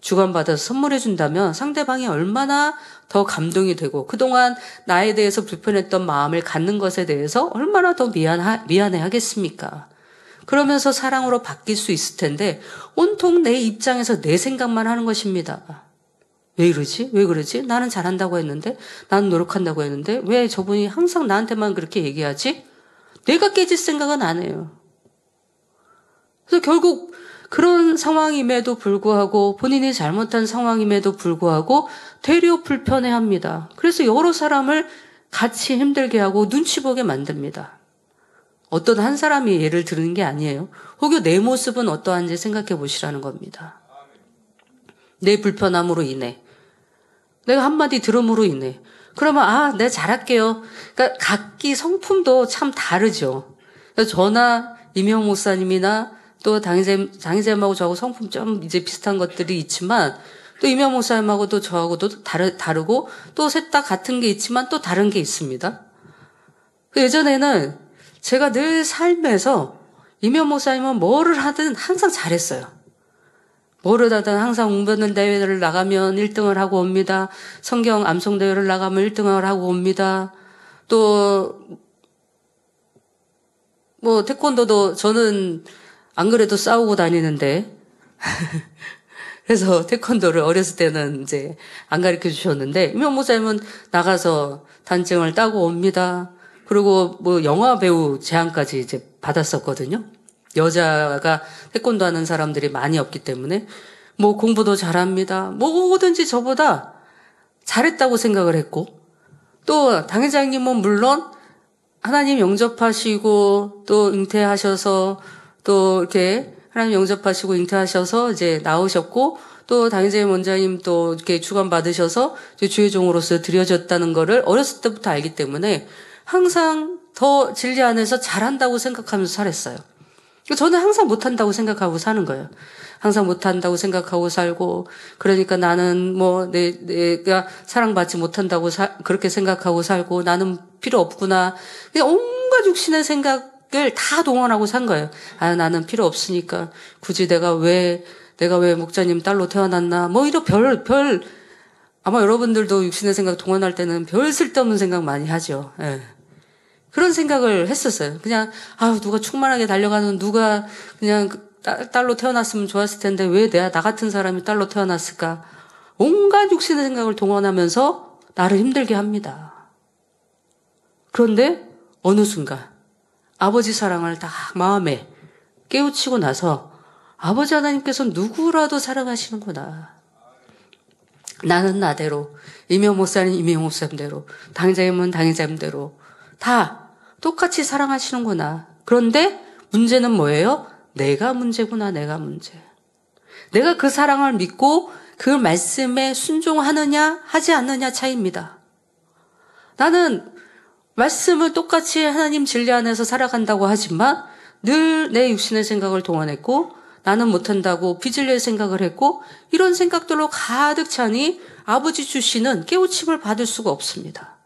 주관받아서 선물해 준다면 상대방이 얼마나 더 감동이 되고 그동안 나에 대해서 불편했던 마음을 갖는 것에 대해서 얼마나 더 미안하, 미안해 하겠습니까? 그러면서 사랑으로 바뀔 수 있을 텐데 온통 내 입장에서 내 생각만 하는 것입니다. 왜 이러지? 왜 그러지? 나는 잘한다고 했는데 나는 노력한다고 했는데 왜 저분이 항상 나한테만 그렇게 얘기하지? 내가 깨질 생각은 안 해요. 그래서 결국 그런 상황임에도 불구하고 본인이 잘못한 상황임에도 불구하고 되려 불편해합니다. 그래서 여러 사람을 같이 힘들게 하고 눈치 보게 만듭니다. 어떤 한 사람이 예를 들은 게 아니에요. 혹여 내 모습은 어떠한지 생각해 보시라는 겁니다. 내 불편함으로 인해. 내가 한마디 들음으로 인해. 그러면, 아, 내가 잘할게요. 그러니까 각기 성품도 참 다르죠. 그러니까 저나 이명 목사님이나 또당의자당의자하고 저하고 성품 좀 이제 비슷한 것들이 있지만 또 임현 목사님하고도 저하고도 다르, 다르고 또 셋 다 같은 게 있지만 또 다른 게 있습니다. 그 예전에는 제가 늘 삶에서 임현 목사님은 뭐를 하든 항상 잘했어요. 뭐를 하든 항상 웅변는 대회를 나가면 1등을 하고 옵니다. 성경 암송 대회를 나가면 1등을 하고 옵니다. 또 뭐 태권도도 저는 안 그래도 싸우고 다니는데. [LAUGHS] 그래서 태권도를 어렸을 때는 이제 안 가르쳐 주셨는데, 유명 모사님은 나가서 단증을 따고 옵니다. 그리고 뭐 영화 배우 제안까지 이제 받았었거든요. 여자가 태권도 하는 사람들이 많이 없기 때문에, 뭐 공부도 잘합니다. 뭐든지 저보다 잘했다고 생각을 했고, 또 당회장님은 물론 하나님 영접하시고, 또 은퇴하셔서 또 이렇게 하나님 영접하시고 잉태하셔서 이제 나오셨고 또당연히 원장님 또 이렇게 주관 받으셔서 주의 종으로서 드려졌다는 거를 어렸을 때부터 알기 때문에 항상 더 진리 안에서 잘한다고 생각하면서 살았어요. 그러니까 저는 항상 못한다고 생각하고 사는 거예요. 항상 못한다고 생각하고 살고, 그러니까 나는 뭐, 내, 내가 사랑받지 못한다고 사, 그렇게 생각하고 살고, 나는 필요 없구나. 그냥 온갖 육신의 생각 다 동원하고 산 거예요. 아, 나는 필요 없으니까. 굳이 내가 왜, 내가 왜 목자님 딸로 태어났나. 뭐, 이런 별, 별, 아마 여러분들도 육신의 생각 동원할 때는 별 쓸데없는 생각 많이 하죠. 예. 그런 생각을 했었어요. 그냥, 아 누가 충만하게 달려가는 누가 그냥 그 딸, 로 태어났으면 좋았을 텐데 왜 내가 나 같은 사람이 딸로 태어났을까. 온갖 육신의 생각을 동원하면서 나를 힘들게 합니다. 그런데 어느 순간 아버지 사랑을 다 마음에 깨우치고 나서 아버지 하나님께서 누구라도 사랑하시는구나. 나는 나대로, 임용 목사는 임용 목사님대로, 당장이면 당장님대로 다 똑같이 사랑하시는구나. 그런데 문제는 뭐예요? 내가 문제구나, 내가 문제. 내가 그 사랑을 믿고 그 말씀에 순종하느냐, 하지 않느냐 차이입니다. 나는 말씀을 똑같이 하나님 진리 안에서 살아간다고 하지만 늘 내 육신의 생각을 동원했고 나는 못한다고 비질의 생각을 했고 이런 생각들로 가득 차니 아버지 주시는 깨우침을 받을 수가 없습니다.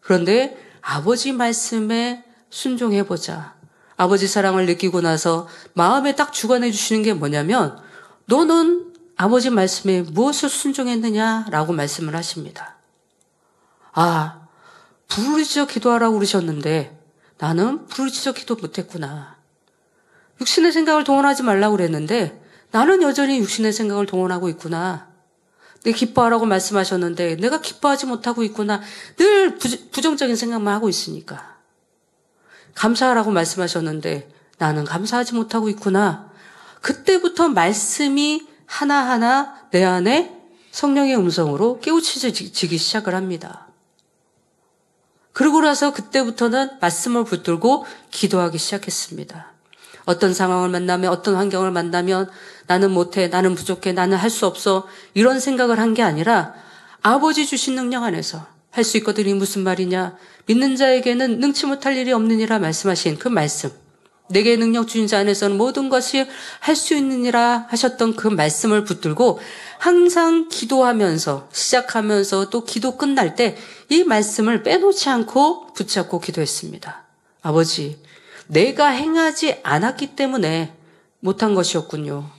그런데 아버지 말씀에 순종해보자. 아버지 사랑을 느끼고 나서 마음에 딱 주관해 주시는 게 뭐냐면 너는 아버지 말씀에 무엇을 순종했느냐라고 말씀을 하십니다. 아, 부르짖어 기도하라고 그러셨는데 나는 부르짖어 기도 못했구나. 육신의 생각을 동원하지 말라고 그랬는데 나는 여전히 육신의 생각을 동원하고 있구나. 내 기뻐하라고 말씀하셨는데 내가 기뻐하지 못하고 있구나. 늘 부정적인 생각만 하고 있으니까. 감사하라고 말씀하셨는데 나는 감사하지 못하고 있구나. 그때부터 말씀이 하나하나 내 안에 성령의 음성으로 깨우치지기 시작을 합니다. 그러고 나서 그때부터는 말씀을 붙들고 기도하기 시작했습니다. 어떤 상황을 만나면 어떤 환경을 만나면 나는 못해, 나는 부족해, 나는 할 수 없어 이런 생각을 한 게 아니라 아버지 주신 능력 안에서 할 수 있거든이 무슨 말이냐 믿는 자에게는 능치 못할 일이 없느니라 말씀하신 그 말씀 내게 능력 주신 자 안에서는 모든 것이 할 수 있느니라 하셨던 그 말씀을 붙들고 항상 기도하면서 시작하면서 또 기도 끝날 때 이 말씀을 빼놓지 않고 붙잡고 기도했습니다. 아버지, 내가 행하지 않았기 때문에 못한 것이었군요.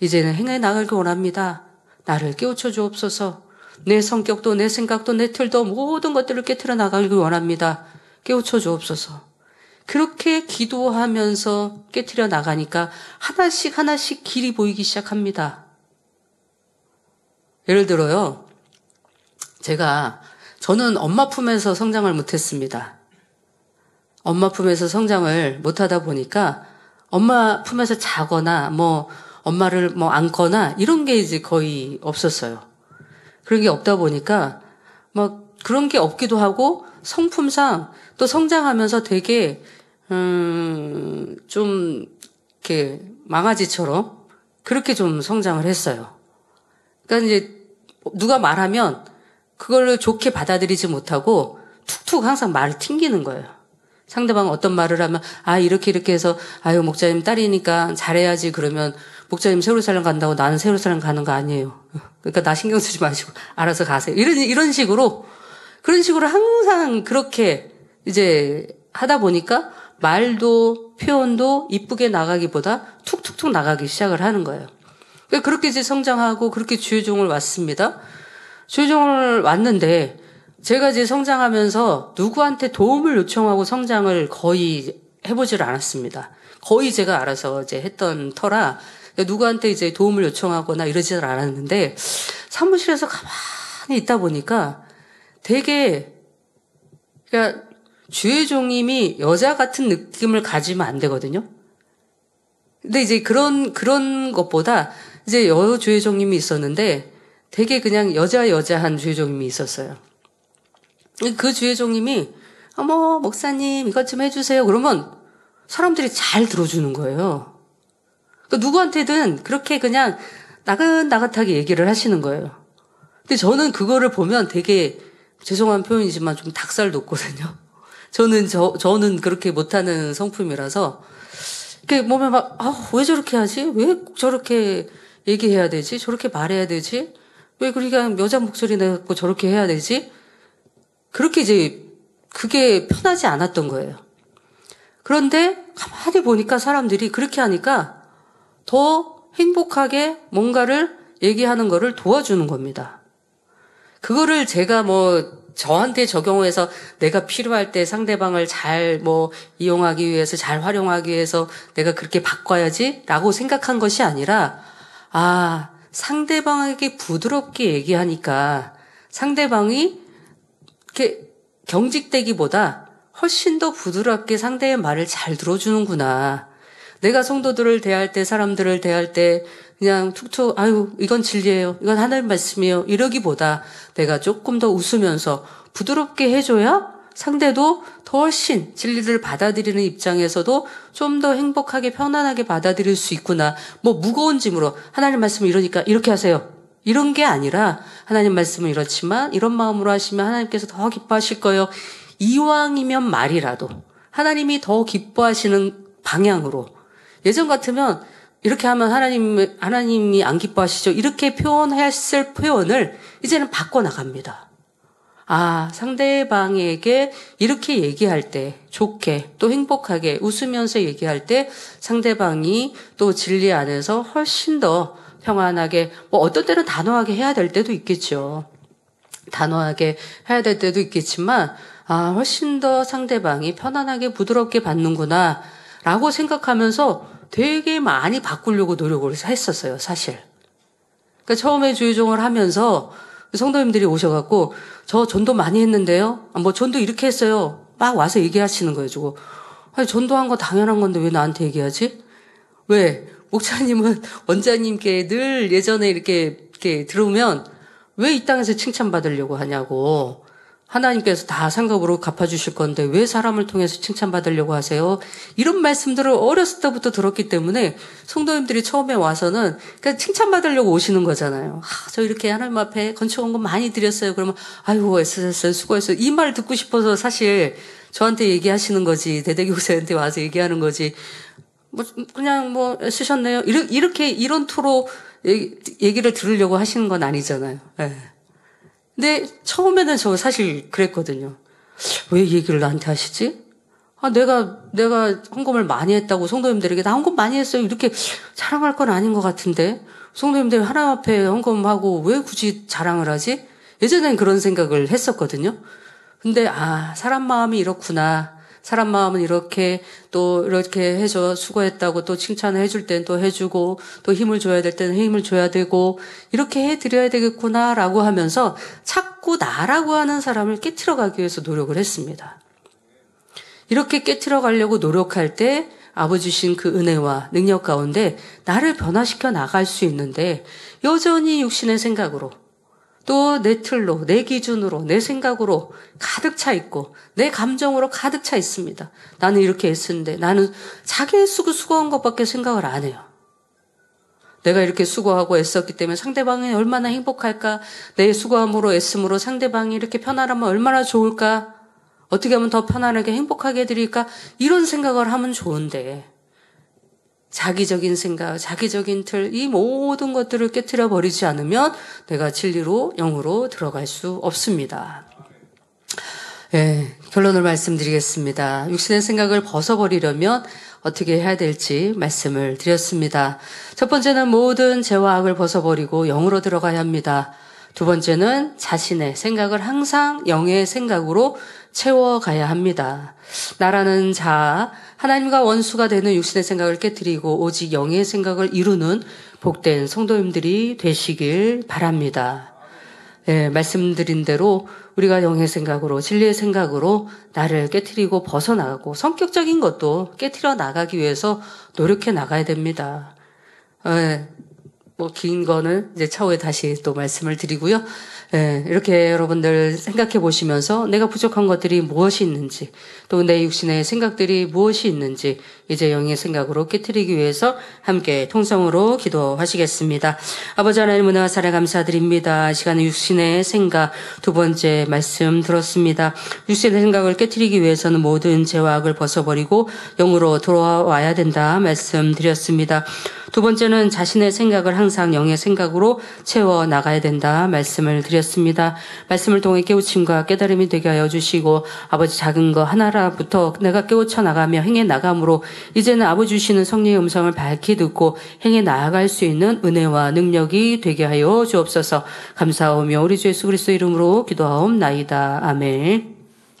이제는 행해 나가기 원합니다. 나를 깨우쳐 주옵소서. 내 성격도 내 생각도 내 틀도 모든 것들을 깨트려 나가길 원합니다. 깨우쳐 주옵소서. 그렇게 기도하면서 깨트려 나가니까 하나씩 하나씩 길이 보이기 시작합니다. 예를 들어요. 제가, 저는 엄마 품에서 성장을 못했습니다. 엄마 품에서 성장을 못하다 보니까 엄마 품에서 자거나 뭐 엄마를 뭐 안거나 이런 게 이제 거의 없었어요. 그런 게 없다 보니까 막 그런 게 없기도 하고 성품상 또 성장하면서 되게 음, 좀 이렇게 망아지처럼 그렇게 좀 성장을 했어요. 그러니까 이제 누가 말하면 그걸 좋게 받아들이지 못하고 툭툭 항상 말을 튕기는 거예요. 상대방 어떤 말을 하면 아 이렇게 이렇게 해서 아유 목자님 딸이니까 잘해야지 그러면 목자님 세월살랑 간다고 나는 세월살랑 가는 거 아니에요. 그러니까 나 신경 쓰지 마시고 알아서 가세요. 이런 이런 식으로 그런 식으로 항상 그렇게 이제 하다 보니까 말도 표현도 이쁘게 나가기보다 툭툭툭 나가기 시작을 하는 거예요. 그러니까 그렇게 이제 성장하고 그렇게 주유종을 왔습니다. 주유종을 왔는데 제가 이제 성장하면서 누구한테 도움을 요청하고 성장을 거의 해보질 않았습니다. 거의 제가 알아서 이제 했던 터라 누구한테 이제 도움을 요청하거나 이러지를 않았는데 사무실에서 가만히 있다 보니까 되게 그러니까 주의종임이 여자 같은 느낌을 가지면 안 되거든요. 근데 이제 그런 그런 것보다 이제 여 주의종임이 있었는데 되게 그냥 여자 여자한 주의종임이 있었어요. 그 주의종임이 어머 목사님 이것 좀 해주세요. 그러면 사람들이 잘 들어주는 거예요. 그러니까 누구한테든 그렇게 그냥 나긋나긋하게 얘기를 하시는 거예요. 근데 저는 그거를 보면 되게 죄송한 표현이지만 좀 닭살 돋거든요. 저는 저 저는 그렇게 못하는 성품이라서 이렇게 몸에 막아왜 저렇게 하지? 왜 저렇게 얘기해야 되지? 저렇게 말해야 되지? 왜 그러니까 여자 목소리 내고 저렇게 해야 되지? 그렇게 이제 그게 편하지 않았던 거예요. 그런데 가만히 보니까 사람들이 그렇게 하니까 더 행복하게 뭔가를 얘기하는 거를 도와주는 겁니다. 그거를 제가 뭐 저한테 적용해서 내가 필요할 때 상대방을 잘 뭐 이용하기 위해서 잘 활용하기 위해서 내가 그렇게 바꿔야지라고 생각한 것이 아니라 아 상대방에게 부드럽게 얘기하니까 상대방이 이렇게 경직되기보다 훨씬 더 부드럽게 상대의 말을 잘 들어주는구나. 내가 성도들을 대할 때 사람들을 대할 때 그냥 툭툭 아유 이건 진리예요. 이건 하나님 말씀이에요. 이러기보다 내가 조금 더 웃으면서 부드럽게 해줘야 상대도 더 훨씬 진리를 받아들이는 입장에서도 좀 더 행복하게 편안하게 받아들일 수 있구나. 뭐 무거운 짐으로 하나님 말씀을 이러니까 이렇게 하세요. 이런 게 아니라 하나님 말씀은 이렇지만 이런 마음으로 하시면 하나님께서 더 기뻐하실 거예요. 이왕이면 말이라도 하나님이 더 기뻐하시는 방향으로 예전 같으면 이렇게 하면 하나님, 하나님이 안 기뻐하시죠? 이렇게 표현했을 표현을 이제는 바꿔나갑니다. 아, 상대방에게 이렇게 얘기할 때 좋게 또 행복하게 웃으면서 얘기할 때 상대방이 또 진리 안에서 훨씬 더 평안하게, 뭐 어떤 때는 단호하게 해야 될 때도 있겠죠. 단호하게 해야 될 때도 있겠지만, 아, 훨씬 더 상대방이 편안하게 부드럽게 받는구나, 라고 생각하면서 되게 많이 바꾸려고 노력을 했었어요, 사실. 그러니까 처음에 주의종을 하면서 성도님들이 오셔갖고 저 전도 많이 했는데요. 아, 뭐 전도 이렇게 했어요. 막 와서 얘기하시는 거예요, 저거. 아니, 전도한 거 당연한 건데 왜 나한테 얘기하지? 왜? 목사님은 [LAUGHS] 원장님께 늘 예전에 이렇게, 이렇게 들어오면 왜 이 땅에서 칭찬받으려고 하냐고. 하나님께서 다 상급으로 갚아주실 건데 왜 사람을 통해서 칭찬받으려고 하세요? 이런 말씀들을 어렸을 때부터 들었기 때문에 성도님들이 처음에 와서는 그냥 칭찬받으려고 오시는 거잖아요. 아, 저 이렇게 하나님 앞에 건축원 금 많이 드렸어요. 그러면 아이고 애쓰셨어요. 수고했어요. 이 말 듣고 싶어서 사실 저한테 얘기하시는 거지 대대교사한테 와서 얘기하는 거지 뭐 그냥 뭐 쓰셨네요. 이렇게 이런 투로 얘기를 들으려고 하시는 건 아니잖아요. 네. 근데 처음에는 저 사실 그랬거든요. 왜 얘기를 나한테 하시지? 아, 내가, 내가 헌금을 많이 했다고 성도님들에게 나 헌금 많이 했어요. 이렇게 자랑할 건 아닌 것 같은데. 성도님들 하나님 앞에 헌금하고 왜 굳이 자랑을 하지? 예전엔 그런 생각을 했었거든요. 근데, 아, 사람 마음이 이렇구나. 사람 마음은 이렇게 또 이렇게 해줘 수고했다고 또 칭찬을 해줄 땐 또 해주고 또 힘을 줘야 될 때는 힘을 줘야 되고 이렇게 해드려야 되겠구나라고 하면서 자꾸 나라고 하는 사람을 깨트려 가기 위해서 노력을 했습니다. 이렇게 깨트려 가려고 노력할 때 아버지 신그 은혜와 능력 가운데 나를 변화시켜 나갈 수 있는데 여전히 육신의 생각으로 또내 틀로, 내 기준으로, 내 생각으로 가득 차 있고, 내 감정으로 가득 차 있습니다. 나는 이렇게 애쓰는데 나는 자기 의수고 수고한 것밖에 생각을 안 해요. 내가 이렇게 수고하고 애썼기 때문에 상대방이 얼마나 행복할까? 내 수고함으로 애씀으로 상대방이 이렇게 편안하면 얼마나 좋을까? 어떻게 하면 더 편안하게 행복하게 해드릴까? 이런 생각을 하면 좋은데, 자기적인 생각, 자기적인 틀, 이 모든 것들을 깨뜨려 버리지 않으면 내가 진리로 영으로 들어갈 수 없습니다. 예, 결론을 말씀드리겠습니다. 육신의 생각을 벗어버리려면 어떻게 해야 될지 말씀을 드렸습니다. 첫 번째는 모든 죄와 악을 벗어버리고 영으로 들어가야 합니다. 두 번째는 자신의 생각을 항상 영의 생각으로 채워가야 합니다. 나라는 자, 하나님과 원수가 되는 육신의 생각을 깨뜨리고 오직 영의 생각을 이루는 복된 성도님들이 되시길 바랍니다. 예, 말씀드린 대로 우리가 영의 생각으로 진리의 생각으로 나를 깨뜨리고 벗어나가고 성격적인 것도 깨뜨려 나가기 위해서 노력해 나가야 됩니다. 예, 뭐긴 거는 이제 차후에 다시 또 말씀을 드리고요. 예, 이렇게 여러분들 생각해 보시면서 내가 부족한 것들이 무엇이 있는지 또 내 육신의 생각들이 무엇이 있는지 이제 영의 생각으로 깨뜨리기 위해서 함께 통성으로 기도하시겠습니다. 아버지 하나님 은혜와 사랑 감사드립니다. 시간은 육신의 생각 두 번째 말씀 들었습니다. 육신의 생각을 깨뜨리기 위해서는 모든 죄와 악을 벗어버리고 영으로 돌아와야 된다 말씀드렸습니다. 두 번째는 자신의 생각을 항상 영의 생각으로 채워 나가야 된다 말씀을 드렸습니다. 말씀을 통해 깨우침과 깨달음이 되게 하여 주시고 아버지 작은 거 하나라부터 내가 깨우쳐 나가며 행해 나감으로 이제는 아버지 주시는 성령의 음성을 밝히 듣고 행해 나아갈 수 있는 은혜와 능력이 되게 하여 주옵소서 감사하며 우리 주 예수 그리스도 이름으로 기도하옵나이다. 아멘.